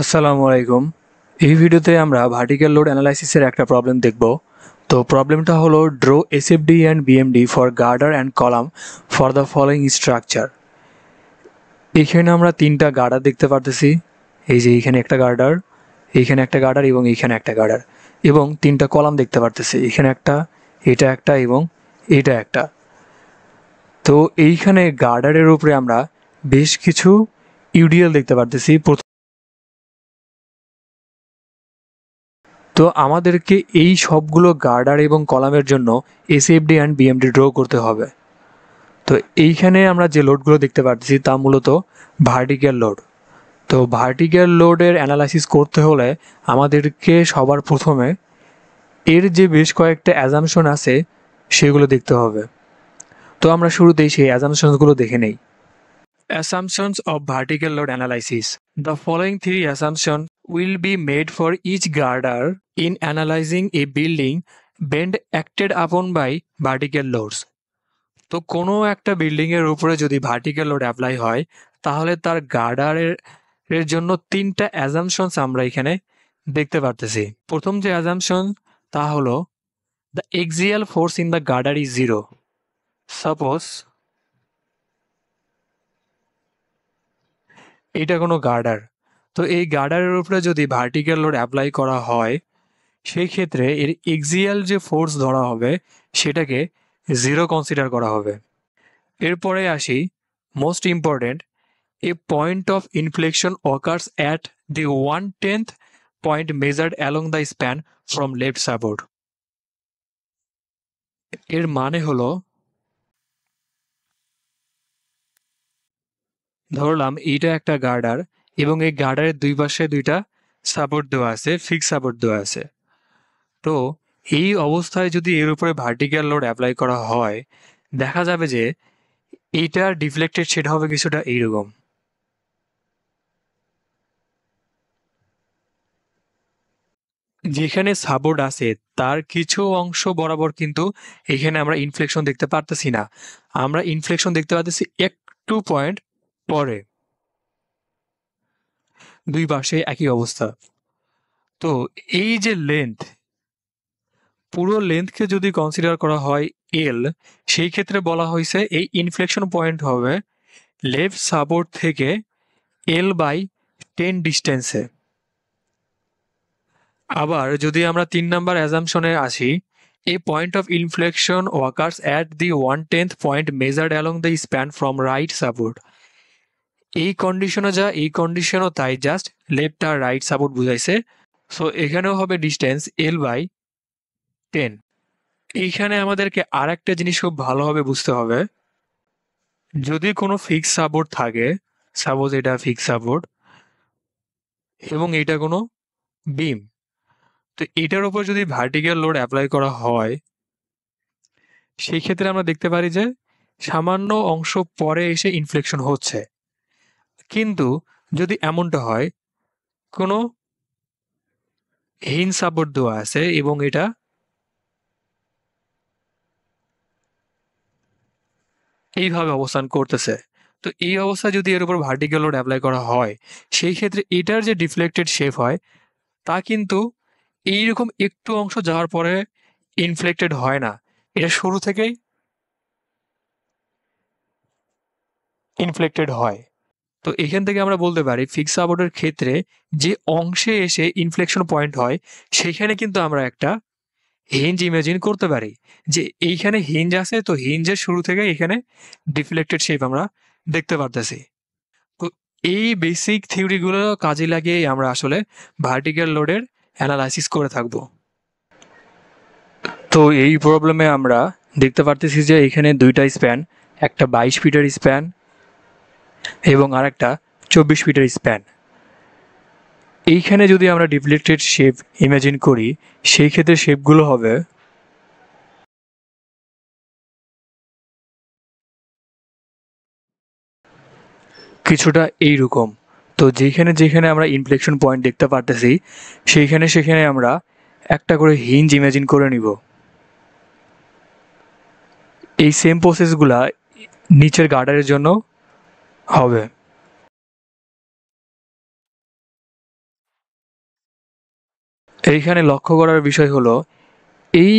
আসসালামু আলাইকুম এই ভিডিওতে আমরা ভার্টিক্যাল লোড অ্যানালাইসিসের একটা প্রবলেম দেখব তো প্রবলেমটা হলো draw SFD and BMD for girder and column for the following structure এখানে আমরা তিনটা গার্ডার দেখতে পারতেছি এই যে এইখানে একটা গার্ডার এইখানে একটা গার্ডার এবং এইখানে একটা গার্ডার এবং তিনটা কলাম দেখতে পারতেছি এখানে একটা এটা একটা এবং এটা একটা তো এইখানে গার্ডারের উপরে আমরা বেশ কিছু ইউডিএল দেখতে পারতেছি প্রথম তো আমাদেরকে এই সবগুলো গার্ডার এবং কলামের জন্য এসএফডি অ্যান্ড বিএমডি ড্র করতে হবে তো এইখানে আমরা যে লোডগুলো দেখতে পাচ্ছি তা মূলত ভার্টিক্যাল লোড তো ভার্টিক্যাল লোডের অ্যানালাইসিস করতে হলে আমাদেরকে সবার প্রথমে এর যে বেশ কয়েকটা অ্যাজামশন আছে সেগুলো দেখতে হবে তো আমরা শুরুতেই সেই অ্যাজামশনসগুলো দেখে নেই assumptions of vertical load analysis the following three assumption will be made for each girder in analyzing a building bend acted upon by vertical loads তো কোনো একটা বিল্ডিংয়ের উপরে যদি ভার্টিক্যাল লোড অ্যাপ্লাই হয় তাহলে তার গার্ডারের এর জন্য তিনটা অ্যাজামশনস আমরা এখানে দেখতে পারতেছি প্রথম যে অ্যাজামশন তা হলো the axial force in the girder is zero suppose এটা কোনো গার্ডার তো এই গার্ডারের উপরে যদি ভার্টিক্যাল লোড অ্যাপ্লাই করা হয় সেই ক্ষেত্রে এর এক্সিয়াল যে ফোর্স ধরা হবে সেটাকে জিরো কনসিডার করা হবে এরপরে আসি most important a point of inflection occurs at the one tenth point measured along the span from left support এর মানে হলো ধরলাম এইটা একটা গার্ডার এবং এই গার্ডারের দুই পাশে দুইটা সাপোর্ট দেওয়া আছে ফিক্স সাপোর্ট দেওয়া আছে তো এই অবস্থায় যদি এর উপরে ভার্টিক্যাল লোড অ্যাপ্লাই করা হয় দেখা যাবে যে এইটার ডিফ্লেক্টেড শেড হবে কিছুটা এইরকম যেখানে সাপোর্ট আছে তার কিছু অংশ বরাবর কিন্তু এখানে আমরা ইনফ্লেকশন দেখতে পারতেছি না আমরা ইনফ্লেকশন দেখতে পারতেছি একটু পয়েন্ট পরে দুই পাশে একই অবস্থা তো এই যে লেন্থ পুরো লেন্থকে যদি কনসিডার করা হয় এল সেই ক্ষেত্রে বলা হয়েছে এই ইনফ্লেকশন পয়েন্ট হবে লেফট সাপোর্ট থেকে এল বাই টেন ডিস্টেন্সে আবার যদি আমরা তিন নাম্বার অ্যাজামশনে আসি a point of inflection occurs at the one tenth point measured along the span from right support এই কন্ডিশনও যা এই কন্ডিশনও তাই জাস্ট লেফট আর রাইট সাপোর্ট বুঝাইছে সো এখানেও হবে ডিস্টেন্স এল বাই টেন এইখানে আমাদেরকে আর একটা জিনিস খুব ভালোভাবে বুঝতে হবে যদি কোনো ফিক্স সাপোর্ট থাকে সাপোজ এটা ফিক্স সাপোর্ট এবং এটা কোনো বিম তো এটার উপর যদি ভার্টিক্যাল লোড অ্যাপ্লাই করা হয় সেই ক্ষেত্রে আমরা দেখতে পারি যে সামান্য অংশ পরে এসে ইনফ্লেকশন হচ্ছে কিন্তু যদি এমনটা হয় কোনো হিংসাবর সাপোর্ট দেওয়া আছে এবং এটা এইভাবে অবস্থান করতেছে তো এই অবস্থা যদি এর উপর ভার্টিক্যাল লোড অ্যাপ্লাই করা হয় সেই ক্ষেত্রে এটার যে ডিফ্লেক্টেড শেপ হয় তা কিন্তু এইরকম একটু অংশ যাওয়ার পরে ইনফ্লেক্টেড হয় না এটা শুরু থেকেই ইনফ্লেক্টেড হয় তো এখান থেকে আমরা বলতে পারি ফিক্স সাপোর্টের ক্ষেত্রে যে অংশে এসে ইনফ্লেকশন পয়েন্ট হয় সেখানে কিন্তু আমরা একটা হিঞ্জ ইমাজিন করতে পারি যে এইখানে হিঞ্জ আছে তো হিঞ্জের শুরু থেকে এখানে ডিফ্লেক্টেড শেপ আমরা দেখতে পারতেছি তো এই বেসিক থিওরিগুলো কাজে লাগিয়ে আমরা আসলে ভার্টিক্যাল লোডের অ্যানালাইসিস করে থাকব তো এই প্রবলেমে আমরা দেখতে পারতেছি যে এখানে দুইটা স্প্যান একটা বাইশ ফিটের স্প্যান এবং আর একটা চব্বিশ ফিটের স্প্যান এইখানে যদি আমরা ডিফ্লেক্টেড শেপ ইমাজিন করি সেই ক্ষেত্রে শেপগুলো হবে কিছুটা এইরকম তো যেখানে যেখানে আমরা ইনফ্লেকশন পয়েন্ট দেখতে পারতেছি সেইখানে সেখানে আমরা একটা করে হিঞ্জ ইমাজিন করে নিব এই সেম প্রসেসগুলা নিচের গার্ডারের জন্য হবে এইখানে লক্ষ্য করার বিষয় হলো এই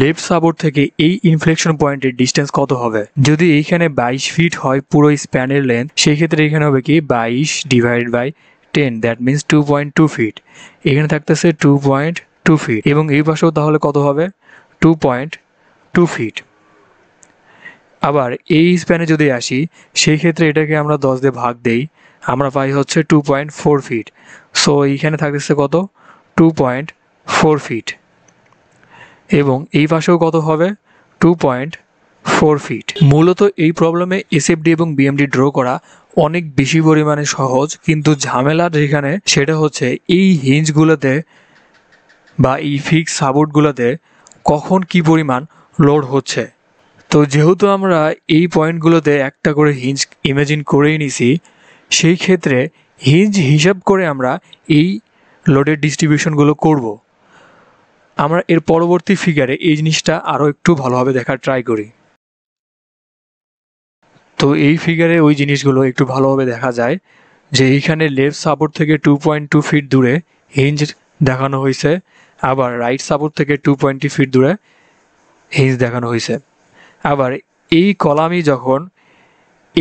লেফট সাপোর্ট থেকে এই ইনফ্লেকশন পয়েন্টের ডিস্টেন্স কত হবে যদি এইখানে বাইশ ফিট হয় পুরো স্প্যানের লেন্থ সেই ক্ষেত্রে এখানে হবে কি বাইশ divide by ten that means two point two feet এখানে থাকতেছে টু পয়েন্ট টু ফিট এবং এই পাশেও তাহলে কত হবে টু পয়েন্ট টু ফিট আবার এই স্প্যানে যদি আসি সেই ক্ষেত্রে এটাকে আমরা দশ দিয়ে ভাগ দেই আমরা পাই হচ্ছে two point four feet so এইখানে থাকতেছে কত টু পয়েন্ট ফোর ফিট এবং এই পাশেও কত হবে টু পয়েন্ট ফোর ফিট মূলত এই প্রবলেমে এসএফডি এবং বিএমডি ড্র করা অনেক বেশি পরিমাণে সহজ কিন্তু ঝামেলার যেখানে সেটা হচ্ছে এই হিঞ্জগুলোতে বা এই ফিক্স সাপোর্টগুলোতে কখন কি পরিমাণ লোড হচ্ছে তো যেহেতু আমরা এই পয়েন্টগুলোতে একটা করে হিঞ্জ ইমাজিন করেই নিছি সেই ক্ষেত্রে হিঞ্জ হিসাব করে আমরা এই লোডের ডিস্ট্রিবিউশনগুলো করব। আমরা এর পরবর্তী ফিগারে এই জিনিসটা আরও একটু ভালোভাবে দেখার ট্রাই করি তো এই ফিগারে ওই জিনিসগুলো একটু ভালোভাবে দেখা যায় যে এইখানে লেফট সাপোর্ট থেকে টু পয়েন্ট টু ফিট দূরে হিঞ্জ দেখানো হয়েছে আবার রাইট সাপোর্ট থেকে টু পয়েন্টি ফিট দূরে হিঞ্জ দেখানো হয়েছে আবার এই কলামই যখন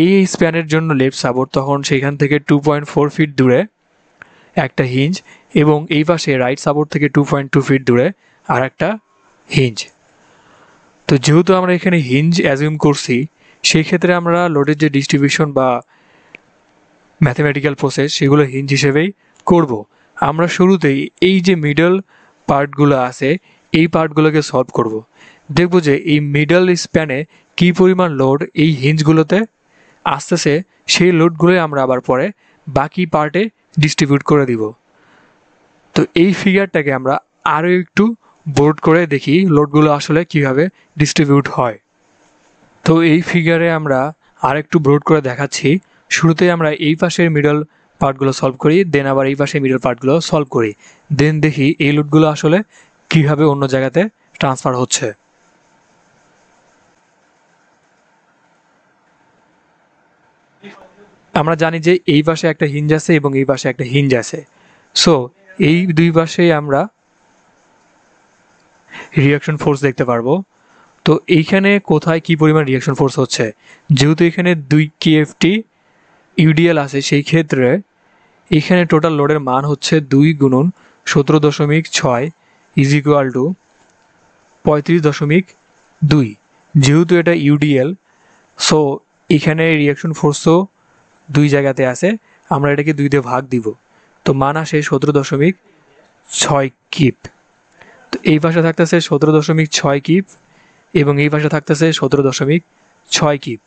এই স্প্যানের জন্য লেফট সাবর তখন সেখান থেকে টু পয়েন্ট ফোর ফিট দূরে একটা হিঞ্জ এবং এই পাশে রাইট সাবর থেকে টু পয়েন্ট টু ফিট দূরে আর একটা হিঞ্জ তো যেহেতু আমরা এখানে হিঞ্জ অ্যাজিউম করছি সেই ক্ষেত্রে আমরা লোডের যে ডিস্ট্রিবিউশন বা ম্যাথমেটিক্যাল প্রসেস সেগুলো হিঞ্জ হিসেবেই করব। আমরা শুরুতেই এই যে মিডল পার্টগুলো আছে এই পার্টগুলোকে সলভ করব। দেখব যে এই মিডল স্প্যানে কি পরিমাণ লোড এই হিঞ্জগুলোতে আসতেছে সেই লোডগুলোই আমরা আবার পরে বাকি পার্টে ডিস্ট্রিবিউট করে দিব তো এই ফিগারটাকে আমরা আরও একটু বোর্ড করে দেখি লোডগুলো আসলে কিভাবে ডিস্ট্রিবিউট হয় তো এই ফিগারে আমরা আর একটু ব্রোড করে দেখাচ্ছি শুরুতে আমরা এই পাশের মিডল পার্টগুলো সলভ করি দেন আবার এই পাশে মিডল পার্টগুলো সলভ করি দেন দেখি এই লোডগুলো আসলে কিভাবে অন্য জায়গাতে ট্রান্সফার হচ্ছে আমরা জানি যে এই পাশে একটা হিঞ্জ আছে এবং এই পাশে একটা হিঞ্জ আছে সো এই দুই পাশে আমরা রিয়াকশন ফোর্স দেখতে পারবো তো এইখানে কোথায় কি পরিমাণ রিয়াকশন ফোর্স হচ্ছে যেহেতু এখানে দুই কেএফটি ইউডিএল আছে সেই ক্ষেত্রে এখানে টোটাল লোডের মান হচ্ছে দুই গুণন সতেরো দশমিক ছয় ইজ ইকুয়াল টু পঁয়ত্রিশ দশমিক দুই যেহেতু এটা ইউডিএল সো এখানে রিয়াকশন ফোর্সও দুই জায়গাতে আছে আমরা এটাকে দুই দিয়ে ভাগ দিব তো মান আসে সতেরো দশমিক ছয় কিপ তো এই ভাষা থাকতেছে সতেরো দশমিক ছয় কিপ এবং এই ভাষা থাকতেছে সতেরো দশমিক ছয় কিপ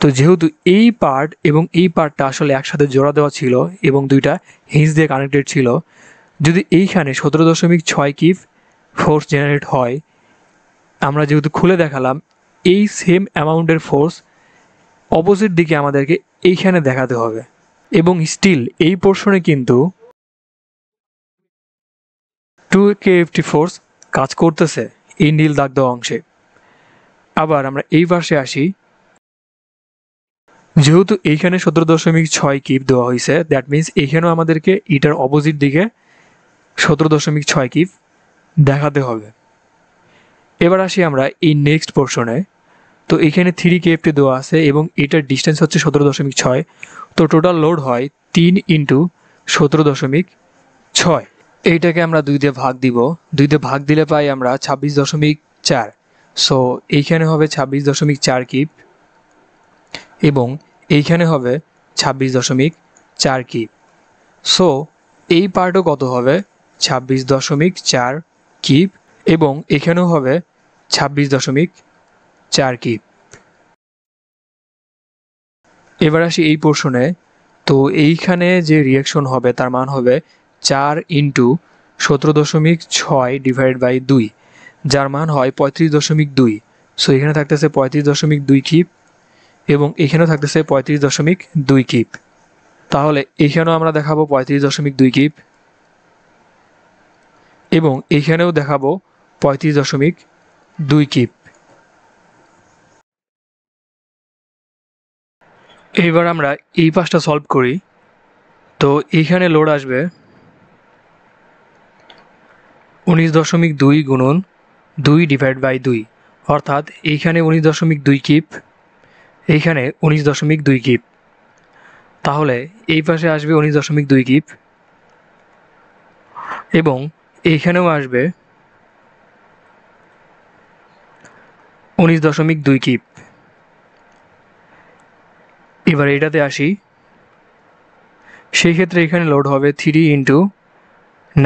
তো যেহেতু এই পার্ট এবং এই পার্টটা আসলে একসাথে জোড়া দেওয়া ছিল এবং দুইটা হিঞ্জ দিয়ে কানেক্টেড ছিল যদি এইখানে সতেরো দশমিক ছয় কিপ ফোর্স জেনারেট হয় আমরা যেহেতু খুলে দেখালাম এই সেম অ্যামাউন্টের ফোর্স অপোজিট দিকে আমাদেরকে এইখানে দেখাতে হবে এবং স্টিল এই পোর্শনে কিন্তু টু কে এফটি ফোর্স কাজ করতেছে এই নীল দাগ দেওয়া অংশে আবার আমরা এই পাশে আসি যেহেতু এইখানে সতেরো দশমিক ছয় কিপ দেওয়া হয়েছে দ্যাট মিনস এইখানেও আমাদেরকে ইটার অপোজিট দিকে সতেরো দশমিক ছয় কিপ দেখাতে হবে এবার আসি আমরা এই নেক্সট পোর্শনে তো এখানে থ্রি কেএফটি দেওয়া আছে এবং এটার ডিস্টেন্স হচ্ছে সতেরো দশমিক ছয় তো টোটাল লোড হয় তিন ইন্টু সতেরো দশমিক ছয় এইটাকে আমরা দুই দিয়ে ভাগ দিব দুই দিয়ে ভাগ দিলে পাই আমরা ছাব্বিশ দশমিক চার সো এইখানে হবে ছাব্বিশ দশমিক চার কিপ এবং এইখানে হবে ছাব্বিশ দশমিক চার কিপ সো এই পার্টও কত হবে ছাব্বিশ দশমিক চার কিপ এবং এখানেও হবে ছাব্বিশ দশমিক চার কি এবার আসি এই পোর্শনে তো এইখানে যে রিয়াকশন হবে তার মান হবে চার ইন্টু সতেরো দশমিক ছয় ডিভাইড বাই দুই যার মান হয় পঁয়ত্রিশ দশমিক দুই সো এখানে থাকতেছে পঁয়ত্রিশ দশমিক দুই কিপ এবং এখানেও থাকতেছে পঁয়ত্রিশ দশমিক দুই কিপ তাহলে এখানেও আমরা দেখাবো পঁয়ত্রিশ দশমিক দুই কিপ এবং এখানেও দেখাবো পঁয়ত্রিশ দশমিক দুই কিপ এইবার আমরা এই পাশটা সলভ করি তো এইখানে লোড আসবে উনিশ দশমিক দুই গুণন দুই ডিভাইড বাই দুই অর্থাৎ এইখানে উনিশ দশমিক দুই কিপ এইখানে উনিশ দশমিক দুই কিপ তাহলে এই পাশে আসবে উনিশ দশমিক দুই কিপ এবং এইখানেও আসবে উনিশ দশমিক দুই কিপ এবার এটাতে আসি সেই ক্ষেত্রে এখানে লোড হবে three into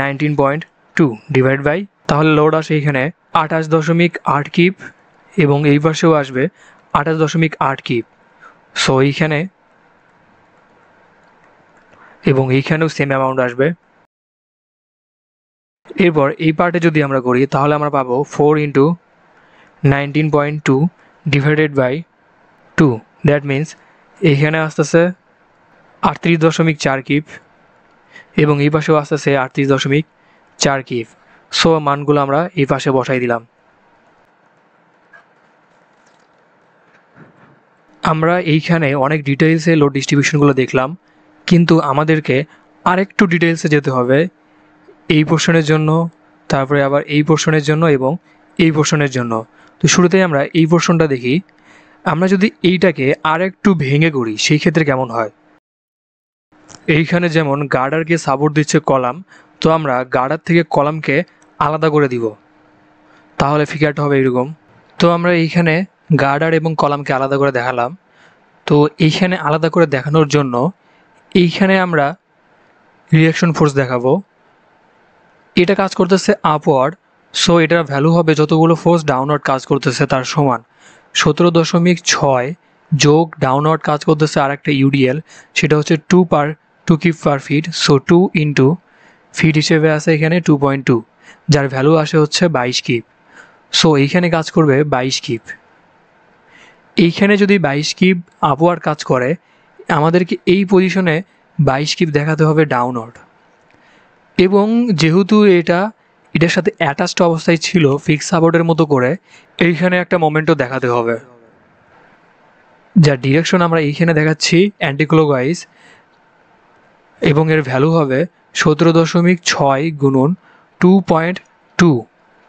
nineteen point two divide by তাহলে লোড আসে এখানে আঠাশ দশমিক আট কিপ এবং এই পাশেও আসবে আঠাশ দশমিক আট কিপ সো এইখানে এবং এইখানেও সেম অ্যামাউন্ট আসবে এরপর এই পার্টে যদি আমরা করি তাহলে আমরা পাবো four into nineteen point two divided by two that means এইখানে আসতেছে আটত্রিশ দশমিক চার কিপ এবং এই পাশেও আসতেছে আটত্রিশ দশমিক চার কিপ সো মানগুলো আমরা এই পাশে বসাই দিলাম আমরা এইখানে অনেক ডিটেইলসে লোড ডিস্ট্রিবিউশনগুলো দেখলাম কিন্তু আমাদেরকে আরেকটু ডিটেইলসে যেতে হবে এই পোর্শনের জন্য তারপরে আবার এই পোর্শনের জন্য এবং এই পোর্শনের জন্য তো শুরুতেই আমরা এই পোর্শনটা দেখি আমরা যদি এইটাকে আর একটু ভেঙে করি সেই ক্ষেত্রে কেমন হয় এইখানে যেমন গার্ডারকে সাপোর্ট দিচ্ছে কলাম তো আমরা গার্ডার থেকে কলামকে আলাদা করে দিব তাহলে ফিগারটা হবে এরকম তো আমরা এইখানে গার্ডার এবং কলামকে আলাদা করে দেখালাম তো এইখানে আলাদা করে দেখানোর জন্য এইখানে আমরা রিয়াকশন ফোর্স দেখাবো এটা কাজ করতেছে আপওয়ার্ড সো এটার ভ্যালু হবে যতগুলো ফোর্স ডাউনওয়ার্ড কাজ করতেছে তার সমান সতেরো দশমিক ছয় যোগ ডাউনওয়ার্ড কাজ করতেছে আর একটা ইউডিএল সেটা হচ্ছে two per two kip per feet so two into feet হিসেবে আছে এখানে টু পয়েন্ট টু যার ভ্যালু আসে হচ্ছে বাইশ কিপ সো এইখানে কাজ করবে বাইশ কিপ এইখানে যদি বাইশ কিপ আপওয়ার কাজ করে আমাদেরকে এই পজিশনে বাইশ কিপ দেখাতে হবে ডাউনওয়ার্ড এবং যেহেতু এটা এটার সাথে অ্যাটাচড অবস্থায় ছিল ফিক্স সাপোর্টের মতো করে এইখানে একটা মোমেন্টও দেখাতে হবে যার ডিরেকশন আমরা এইখানে দেখাচ্ছি অ্যান্টিক্লোগাইজ এবং এর ভ্যালু হবে সতেরো দশমিক ছয় গুণন টু পয়েন্ট টু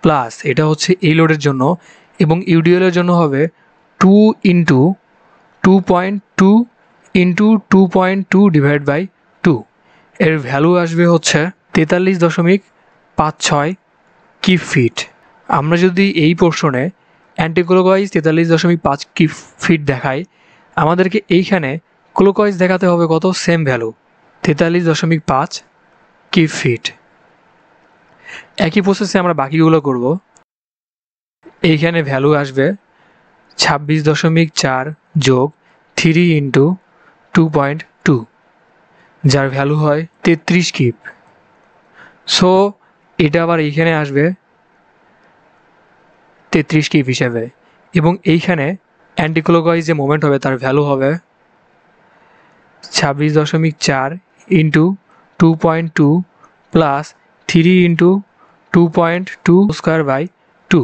প্লাস এটা হচ্ছে এই লোডের জন্য এবং ইউডিএলের জন্য হবে two into two point two into two point two divide by two এর ভ্যালু আসবে হচ্ছে তেতাল্লিশ দশমিক পাঁচ ছয় কি ফিট আমরা যদি এই পোর্শনে অ্যান্টিক্লোকোয়াইজ তেতাল্লিশ দশমিক পাঁচ কি ফিট দেখাই আমাদেরকে এইখানে ক্লোকোয়াইজ দেখাতে হবে কত সেম ভ্যালু তেতাল্লিশ দশমিক পাঁচ কি ফিট একই প্রসেসে আমরা বাকিগুলো করব এইখানে ভ্যালু আসবে ছাব্বিশ দশমিক চার যোগ three into two point two যার ভ্যালু হয় তেত্রিশ কিপ সো এটা আবার এইখানে আসবে তেত্রিশ কিপ হিসেবে এবং এইখানে অ্যান্টিক্লোকাইজ যে মোমেন্ট হবে তার ভ্যালু হবে ছাব্বিশ দশমিক চার into two point two plus three into two point two square by two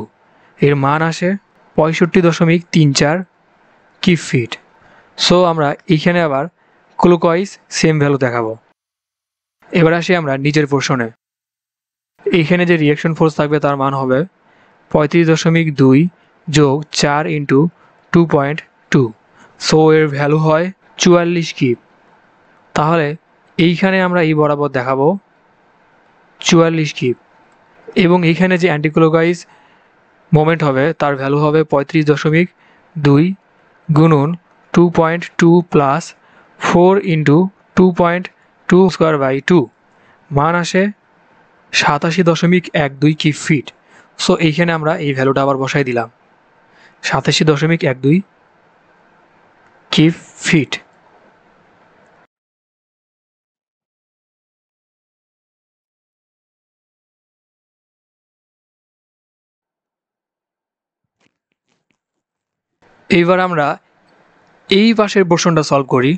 এর মান আসে পঁয়ষট্টি দশমিক তিন চার কি ফিট সো আমরা এইখানে আবার ক্লোকওয়াইজ সেম ভ্যালু দেখাবো এবার আসি আমরা নিজের পোর্শনে এইখানে যে রিয়াকশন ফোর্স থাকবে তার মান হবে পঁয়ত্রিশ দশমিক দুই যোগ চার into two point two so এর ভ্যালু হয় চুয়াল্লিশ কিপ তাহলে এইখানে আমরা এই বরাবর দেখাবো চুয়াল্লিশ কিপ এবং এইখানে যে অ্যান্টিক্লোগাইজ মোমেন্ট হবে তার ভ্যালু হবে পঁয়ত্রিশ দশমিক দুই গুণুন two point two plus four into two point two square by two মান আসে সাতাশি দশমিক এক দুই কি ফিট সো এইখানে আমরা এই ভ্যালুটা আবার বসাই দিলাম সাতাশি দশমিক এক দুই কি ফিট এইবার আমরা এই পাশের পোর্শনটা সলভ করি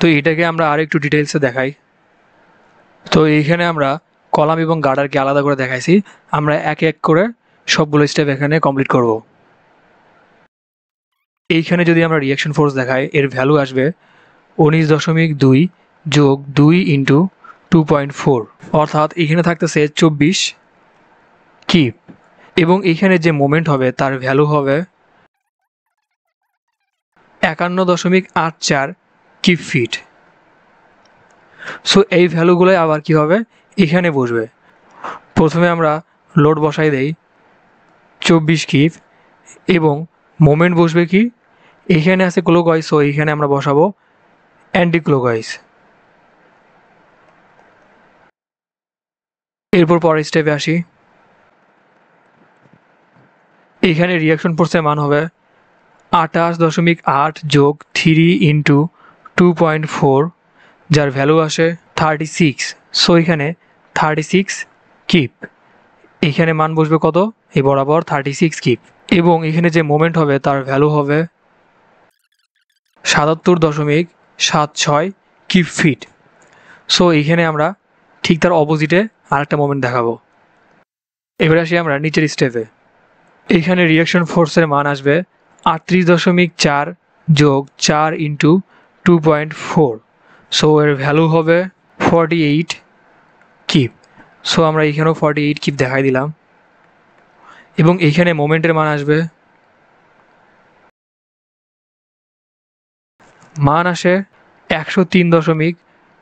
তো এটাকে আমরা আর একটু ডিটেলসে দেখাই তো এইখানে আমরা কলাম এবং গার্ডারকে আলাদা করে দেখাইছি আমরা এক এক করে সবগুলো স্টেপ এখানে কমপ্লিট করব এইখানে যদি আমরা রিয়াকশন ফোর্স দেখাই এর ভ্যালু আসবে উনিশ দশমিক দুই যোগ দুই ইন্টু টু পয়েন্ট ফোর অর্থাৎ এখানে থাকতেছে চব্বিশ কিপ এবং এখানে যে মোমেন্ট হবে তার ভ্যালু হবে একান্ন দশমিক আট চার কিপ ফিট সো এই ভ্যালুগুলো আবার কি হবে এখানে বসবে প্রথমে আমরা লোড বসাই দেই চব্বিশ কিপ এবং মোমেন্ট বসবে কি এখানে আছে ক্লোকয়েস সো এখানে আমরা বসাবো অ্যান্টি ক্লোকয়েস এরপর পরের স্টেপে আসি এখানে রিয়াকশন ফোর্সের মান হবে আঠাশ দশমিক আট যোগ three into two point four যার ভ্যালু আসে থার্টি সিক্স সো এখানে থার্টি সিক্স কিপ এখানে মান বসবে কত এই বরাবর থার্টি সিক্স কিপ এবং এখানে যে মোমেন্ট হবে তার ভ্যালু হবে সাতাত্তর দশমিক সাত ছয় কিপ ফিট সো এখানে আমরা ঠিক তার অপোজিটে আরেকটা মোমেন্ট দেখাবো এবার আসি আমরা নিচের স্টেপে এখানে রিয়াকশন ফোর্সের মান আসবে আটত্রিশ দশমিক চার যোগ চার into two point four so এর ভ্যালু হবে ফর্টি এইট কিপ সো আমরা এখানেও ফর্টি এইট কিপ দেখাই দিলাম এবং এখানে মোমেন্টের মান আসবে মান আসে একশো তিন দশমিক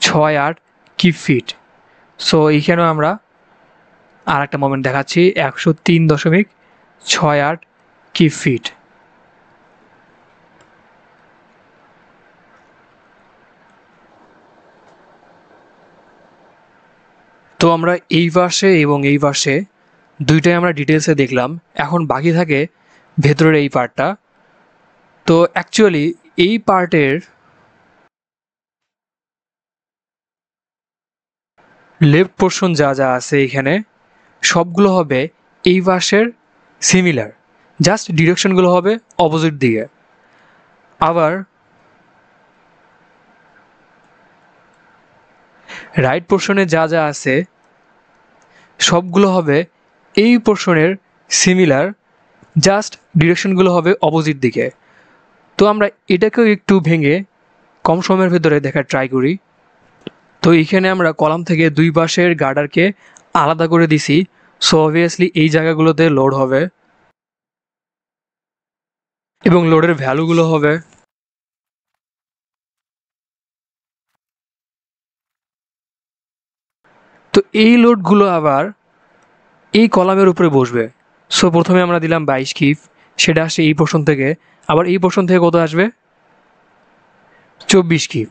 ছয় আট কিপ ফিট সো এইখানেও আমরা আর একটা মোমেন্ট দেখাচ্ছি একশো তিন দশমিক ছয় আট কিপ ফিট তো আমরা এই ভার্সে এবং এই ভার্সে দুইটাই আমরা ডিটেলসে দেখলাম এখন বাকি থাকে ভেতরের এই পার্টটা তো অ্যাকচুয়ালি এই পার্টের লেফট পোর্শন যা যা আছে এখানে সবগুলো হবে এই ভার্সের সিমিলার জাস্ট ডিরেকশনগুলো হবে অপোজিট দিকে আবার রাইট পোর্শনে যা যা আছে সবগুলো হবে এই পোর্শনের সিমিলার জাস্ট ডিরেকশনগুলো হবে অপোজিট দিকে তো আমরা এটাকেও একটু ভেঙে কম সময়ের ভেতরে দেখার ট্রাই করি তো এখানে আমরা কলাম থেকে দুই পাশের গার্ডারকে আলাদা করে দিছি সো অবভিয়াসলি এই জায়গাগুলোতে লোড হবে এবং লোডের ভ্যালুগুলো হবে তো এই লোডগুলো আবার এই কলামের উপরে বসবে সো প্রথমে আমরা দিলাম বাইশ কিফ সেটা আসছে এই পোর্শন থেকে আবার এই পোর্শন থেকে কত আসবে চব্বিশ কিফ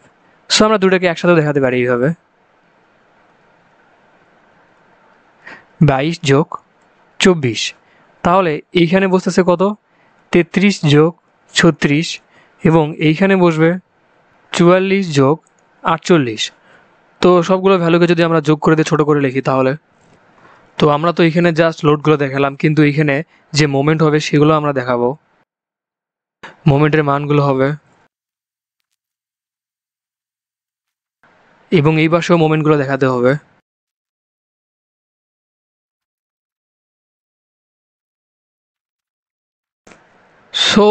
সো আমরা দুটাকে একসাথে দেখাতে পারি এইভাবে বাইশ যোগ চব্বিশ তাহলে এইখানে বসতেছে কত তেত্রিশ যোগ ছত্রিশ এবং এইখানে বসবে চুয়াল্লিশ যোগ আটচল্লিশ তো সবগুলো ভ্যালুকে যদি আমরা যোগ করে দিয়ে ছোটো করে লিখি তাহলে তো আমরা তো এখানে জাস্ট লোডগুলো দেখালাম কিন্তু এখানে যে মোমেন্ট হবে সেগুলো আমরা দেখাবো মোমেন্টের মানগুলো হবে এবং এই পাশেও মোমেন্টগুলো দেখাতে হবে সো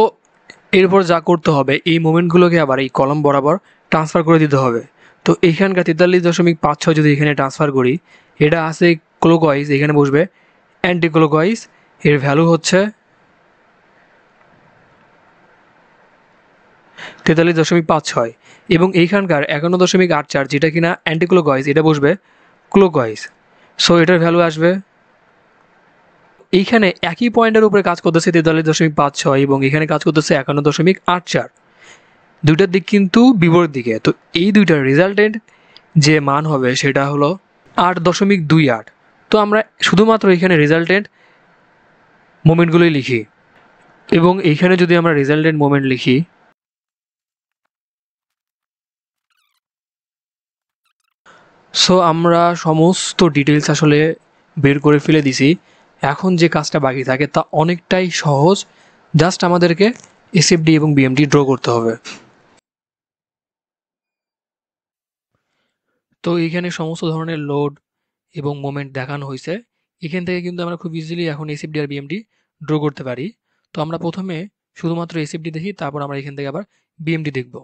এরপর যা করতে হবে এই মোমেন্টগুলোকে আবার এই কলম বরাবর ট্রান্সফার করে দিতে হবে তো এইখানকার তেতাল্লিশ দশমিক পাঁচ ছয় যদি এখানে ট্রান্সফার করি এটা আছে ক্লোকওয়াইজ এখানে বসবে অ্যান্টি ক্লোকওয়াইজ এর ভ্যালু হচ্ছে তেতাল্লিশ দশমিক পাঁচ ছয় এবং এইখানকার একান্ন দশমিক আট চার যেটা কিনা অ্যান্টি এটা বসবে ক্লোকওয়াইজ সো এটার ভ্যালু আসবে এইখানে একই পয়েন্টের উপরে কাজ করতেছে তেতাল্লিশ দশমিক পাঁচ ছয় এবং এখানে কাজ করতেছে একান্ন দশমিক আট চার দুইটার দিক কিন্তু বিপরীত দিকে তো এই দুইটার রেজাল্টেন্ট যে মান হবে সেটা হলো আট দশমিক দুই আট তো আমরা শুধুমাত্র এখানে রেজাল্টেন্ট মোমেন্টগুলোই লিখি এবং এইখানে যদি আমরা রেজাল্টেন্ট মোমেন্ট লিখি সো আমরা সমস্ত ডিটেলস আসলে বের করে ফেলে দিছি এখন যে কাজটা বাকি থাকে তা অনেকটাই সহজ জাস্ট আমাদেরকে এসএফডি এবং বিএমডি ড্র করতে হবে তো এখানে সমস্ত ধরনের লোড এবং মোমেন্ট দেখানো হয়েছে এখান থেকে কিন্তু আমরা খুব ইজিলি এখন ডি আর বিএমডি ড্র করতে পারি তো আমরা প্রথমে শুধুমাত্র এসিপডি দেখি তারপর আমরা এখান থেকে আবার বিএমডি দেখব